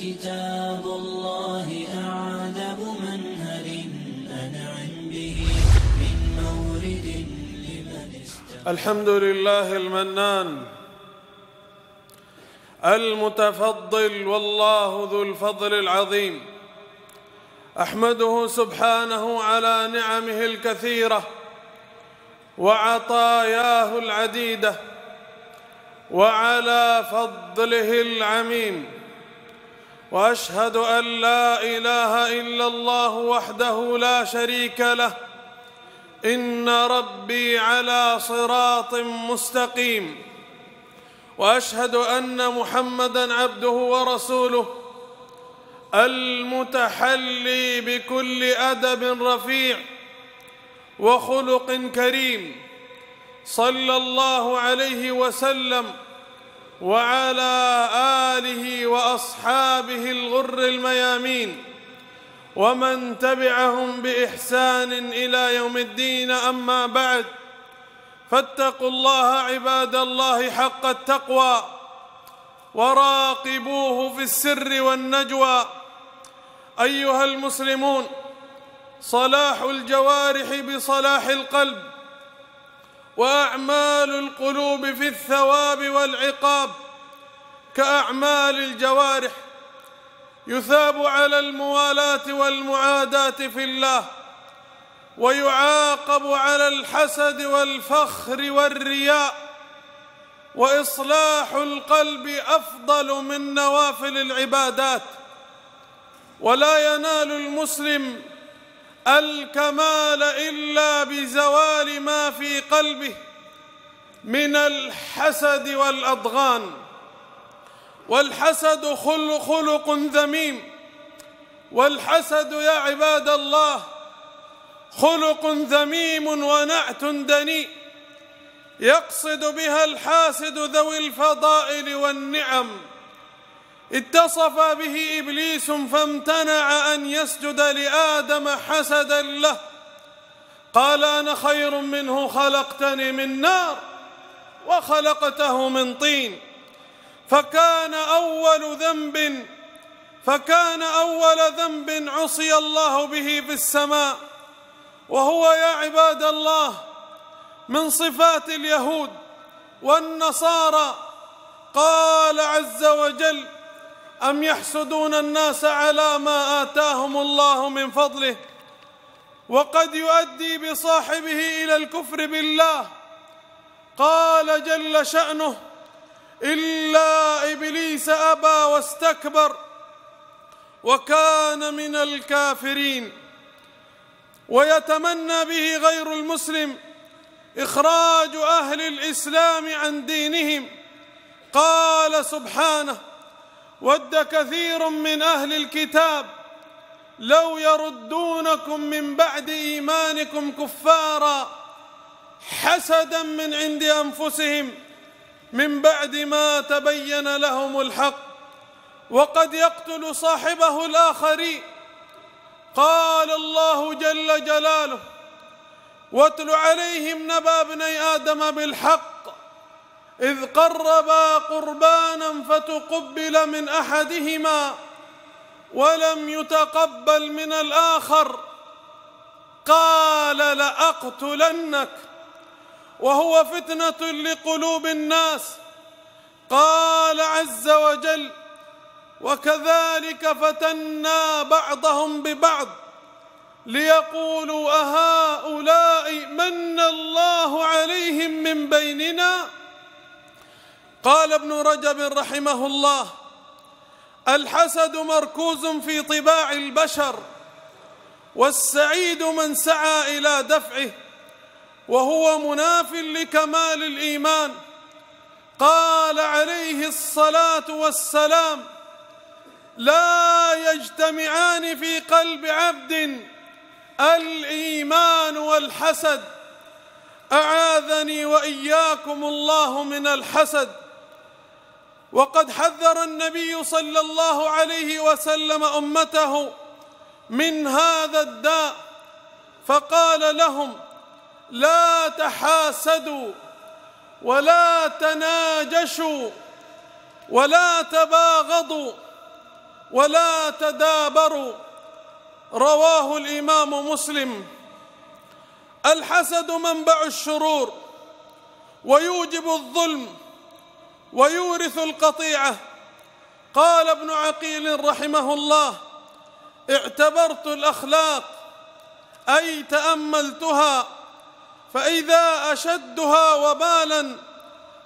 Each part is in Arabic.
كتاب الله أعذب منهل أنعم به من مورد لمن الحمد لله المنان المتفضل والله ذو الفضل العظيم أحمده سبحانه على نعمه الكثيرة وعطاياه العديدة وعلى فضله العميم واشهد ان لا اله الا الله وحده لا شريك له ان ربي على صراط مستقيم واشهد ان محمدا عبده ورسوله المتحلي بكل ادب رفيع وخلق كريم صلى الله عليه وسلم وعلى آله وأصحابه الغر الميامين ومن تبعهم بإحسان إلى يوم الدين أما بعد فاتقوا الله عباد الله حق التقوى وراقبوه في السر والنجوى أيها المسلمون صلاح الجوارح بصلاح القلب واعمال القلوب في الثواب والعقاب كاعمال الجوارح يثاب على الموالاه والمعاداه في الله ويعاقب على الحسد والفخر والرياء واصلاح القلب افضل من نوافل العبادات ولا ينال المسلم الكمال الا بزوال ما في قلبه من الحسد والاضغان والحسد خلق, خلق ذميم والحسد يا عباد الله خلق ذميم ونعت دنيء يقصد بها الحاسد ذوي الفضائل والنعم اتصف به ابليس فامتنع ان يسجد لادم حسدا له قال انا خير منه خلقتني من نار وخلقته من طين فكان اول ذنب فكان اول ذنب عصي الله به في السماء وهو يا عباد الله من صفات اليهود والنصارى قال عز وجل أم يحسدون الناس على ما آتاهم الله من فضله وقد يؤدي بصاحبه إلى الكفر بالله قال جل شأنه إلا إبليس أبى واستكبر وكان من الكافرين ويتمنى به غير المسلم إخراج أهل الإسلام عن دينهم قال سبحانه ود كثير من اهل الكتاب لو يردونكم من بعد ايمانكم كفارا حسدا من عند انفسهم من بعد ما تبين لهم الحق وقد يقتل صاحبه الاخرين قال الله جل جلاله واتل عليهم نبا ابني ادم بالحق إذ قربا قربانا فتقبل من أحدهما ولم يتقبل من الآخر قال لأقتلنك وهو فتنة لقلوب الناس قال عز وجل وكذلك فتنا بعضهم ببعض ليقولوا أهؤلاء من الله عليهم من بيننا قال ابن رجب رحمه الله الحسد مركوز في طباع البشر والسعيد من سعى الى دفعه وهو مناف لكمال الايمان قال عليه الصلاه والسلام لا يجتمعان في قلب عبد الايمان والحسد اعاذني واياكم الله من الحسد وقد حذر النبي صلى الله عليه وسلم امته من هذا الداء فقال لهم لا تحاسدوا ولا تناجشوا ولا تباغضوا ولا تدابروا رواه الامام مسلم الحسد منبع الشرور ويوجب الظلم ويورث القطيعة قال ابن عقيل رحمه الله اعتبرت الأخلاق أي تأملتها فإذا أشدها وبالا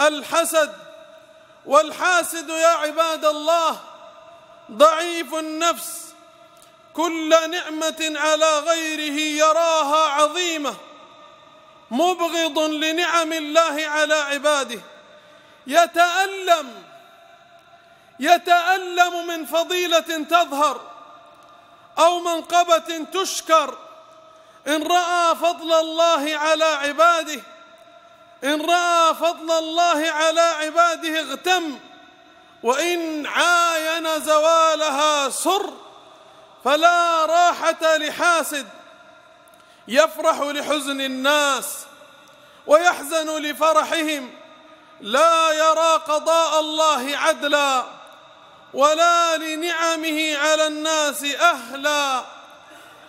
الحسد والحاسد يا عباد الله ضعيف النفس كل نعمة على غيره يراها عظيمة مبغض لنعم الله على عباده يتألم يتألم من فضيلة تظهر أو منقبة تشكر إن رأى فضل الله على عباده إن رأى فضل الله على عباده اغتم وإن عاين زوالها سر فلا راحة لحاسد يفرح لحزن الناس ويحزن لفرحهم لا يرى قضاء الله عدلا ولا لنعمه على الناس اهلا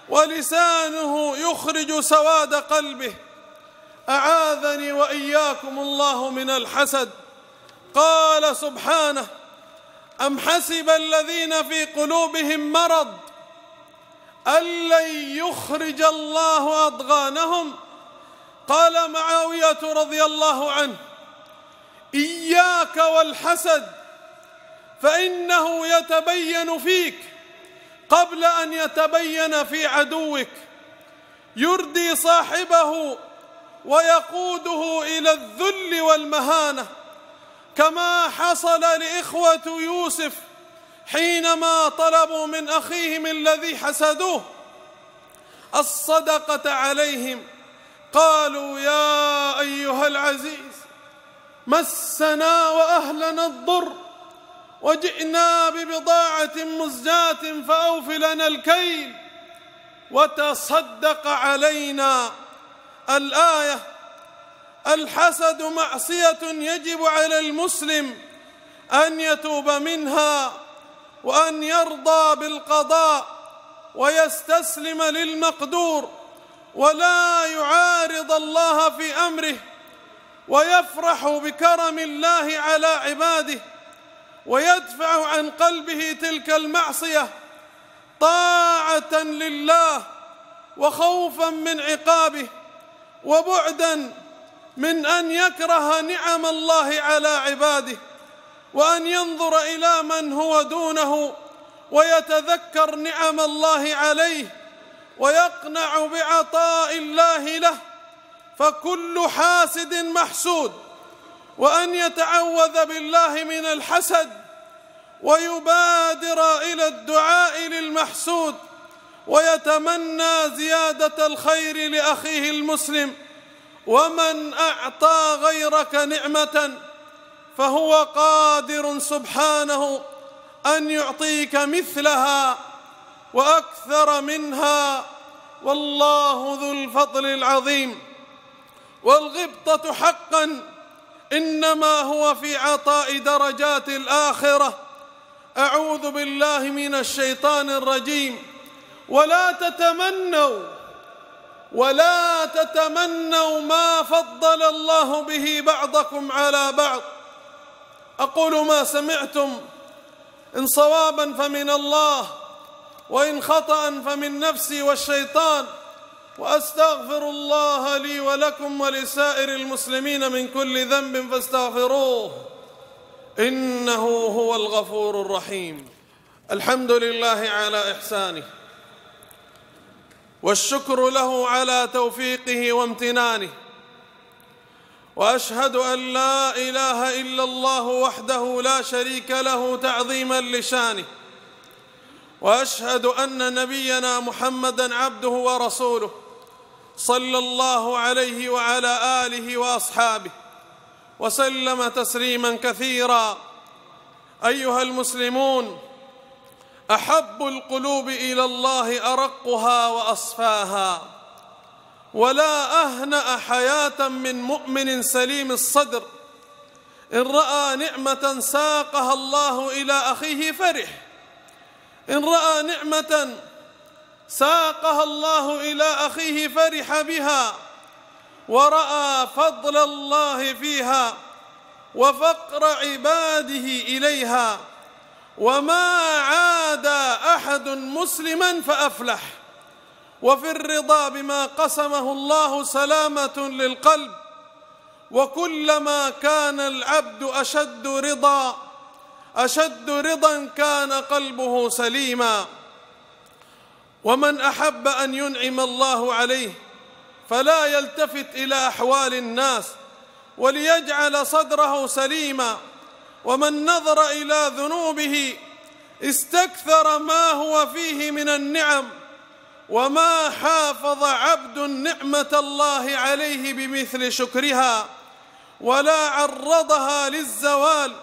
ولسانه يخرج سواد قلبه اعاذني واياكم الله من الحسد قال سبحانه ام حسب الذين في قلوبهم مرض ان لن يخرج الله اضغانهم قال معاويه رضي الله عنه اياك والحسد فانه يتبين فيك قبل ان يتبين في عدوك يردي صاحبه ويقوده الى الذل والمهانه كما حصل لاخوه يوسف حينما طلبوا من اخيهم الذي حسدوه الصدقه عليهم قالوا يا ايها العزيز مسنا وأهلنا الضر وجئنا ببضاعة مزجاة فأوف لنا الكيل وتصدق علينا الآية الحسد معصية يجب على المسلم أن يتوب منها وأن يرضى بالقضاء ويستسلم للمقدور ولا يعارض الله في أمره ويفرح بكرم الله على عباده ويدفع عن قلبه تلك المعصيه طاعه لله وخوفا من عقابه وبعدا من ان يكره نعم الله على عباده وان ينظر الى من هو دونه ويتذكر نعم الله عليه ويقنع بعطاء الله له فكل حاسد محسود وأن يتعوذ بالله من الحسد ويبادر إلى الدعاء للمحسود ويتمنى زيادة الخير لأخيه المسلم ومن أعطى غيرك نعمة فهو قادر سبحانه أن يعطيك مثلها وأكثر منها والله ذو الفضل العظيم والغبطة حقا إنما هو في عطاء درجات الآخرة أعوذ بالله من الشيطان الرجيم ولا تتمنوا ولا تتمنوا ما فضل الله به بعضكم على بعض أقول ما سمعتم إن صوابا فمن الله وإن خطأ فمن نفسي والشيطان واستغفر الله لي ولكم ولسائر المسلمين من كل ذنب فاستغفروه انه هو الغفور الرحيم الحمد لله على احسانه والشكر له على توفيقه وامتنانه واشهد ان لا اله الا الله وحده لا شريك له تعظيما لشانه واشهد ان نبينا محمدا عبده ورسوله صلى الله عليه وعلى اله واصحابه وسلم تسليما كثيرا ايها المسلمون احب القلوب الى الله ارقها واصفاها ولا اهنا حياه من مؤمن سليم الصدر ان راى نعمه ساقها الله الى اخيه فرح ان راى نعمه ساقها الله إلى أخيه فرح بها ورأى فضل الله فيها وفقر عباده إليها وما عاد أحد مسلما فأفلح وفي الرضا بما قسمه الله سلامة للقلب وكلما كان العبد أشد رضا أشد رضا كان قلبه سليماً ومن احب ان ينعم الله عليه فلا يلتفت الى احوال الناس وليجعل صدره سليما ومن نظر الى ذنوبه استكثر ما هو فيه من النعم وما حافظ عبد نعمه الله عليه بمثل شكرها ولا عرضها للزوال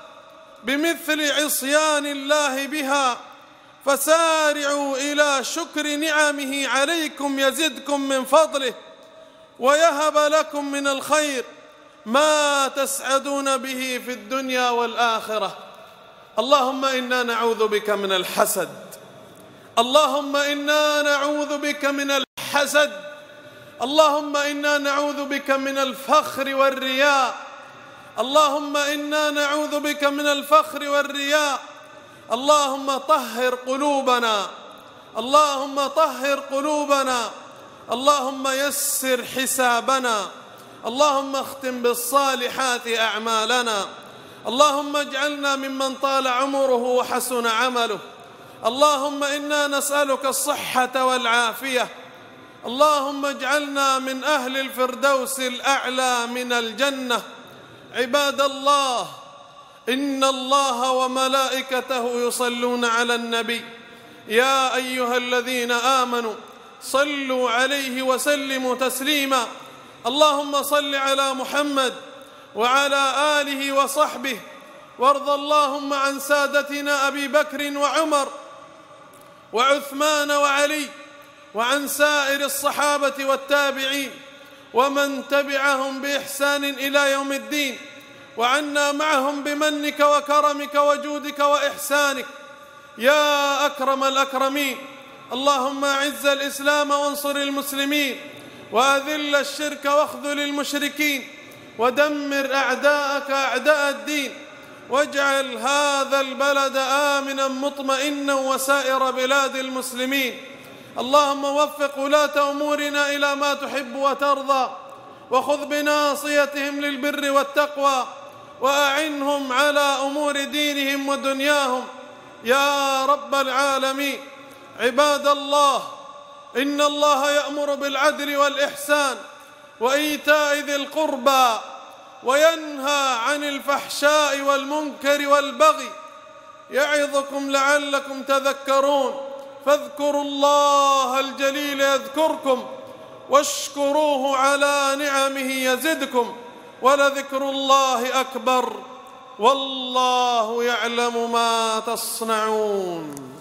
بمثل عصيان الله بها فسارعوا إلى شكر نعمه عليكم يزدكم من فضله ويهب لكم من الخير ما تسعدون به في الدنيا والآخرة اللهم إنا نعوذ بك من الحسد اللهم إنا نعوذ بك من الحسد اللهم إنا نعوذ بك من الفخر والرياء اللهم إنا نعوذ بك من الفخر والرياء اللهم طهر قلوبنا اللهم طهر قلوبنا اللهم يسر حسابنا اللهم اختم بالصالحات أعمالنا اللهم اجعلنا ممن طال عمره وحسن عمله اللهم إنا نسألك الصحة والعافية اللهم اجعلنا من أهل الفردوس الأعلى من الجنة عباد الله إن الله وملائكته يصلون على النبي يا أيها الذين آمنوا صلوا عليه وسلموا تسليما اللهم صل على محمد وعلى آله وصحبه وارض اللهم عن سادتنا أبي بكر وعمر وعثمان وعلي وعن سائر الصحابة والتابعين ومن تبعهم بإحسان إلى يوم الدين وعنا معهم بمنك وكرمك وجودك وإحسانك يا أكرم الأكرمين اللهم أعز الإسلام وانصر المسلمين وأذل الشرك واخذل المشركين ودمر أعداءك أعداء الدين واجعل هذا البلد آمنا مطمئنا وسائر بلاد المسلمين اللهم وفق ولاة أمورنا إلى ما تحب وترضى وخذ بناصيتهم للبر والتقوى وأعنهم على أمور دينهم ودنياهم يا رب العالمين عباد الله إن الله يأمر بالعدل والإحسان وإيتاء ذي القربى وينهى عن الفحشاء والمنكر والبغي يعظكم لعلكم تذكرون فاذكروا الله الجليل يذكركم واشكروه على نعمه يزدكم ولذكر الله أكبر والله يعلم ما تصنعون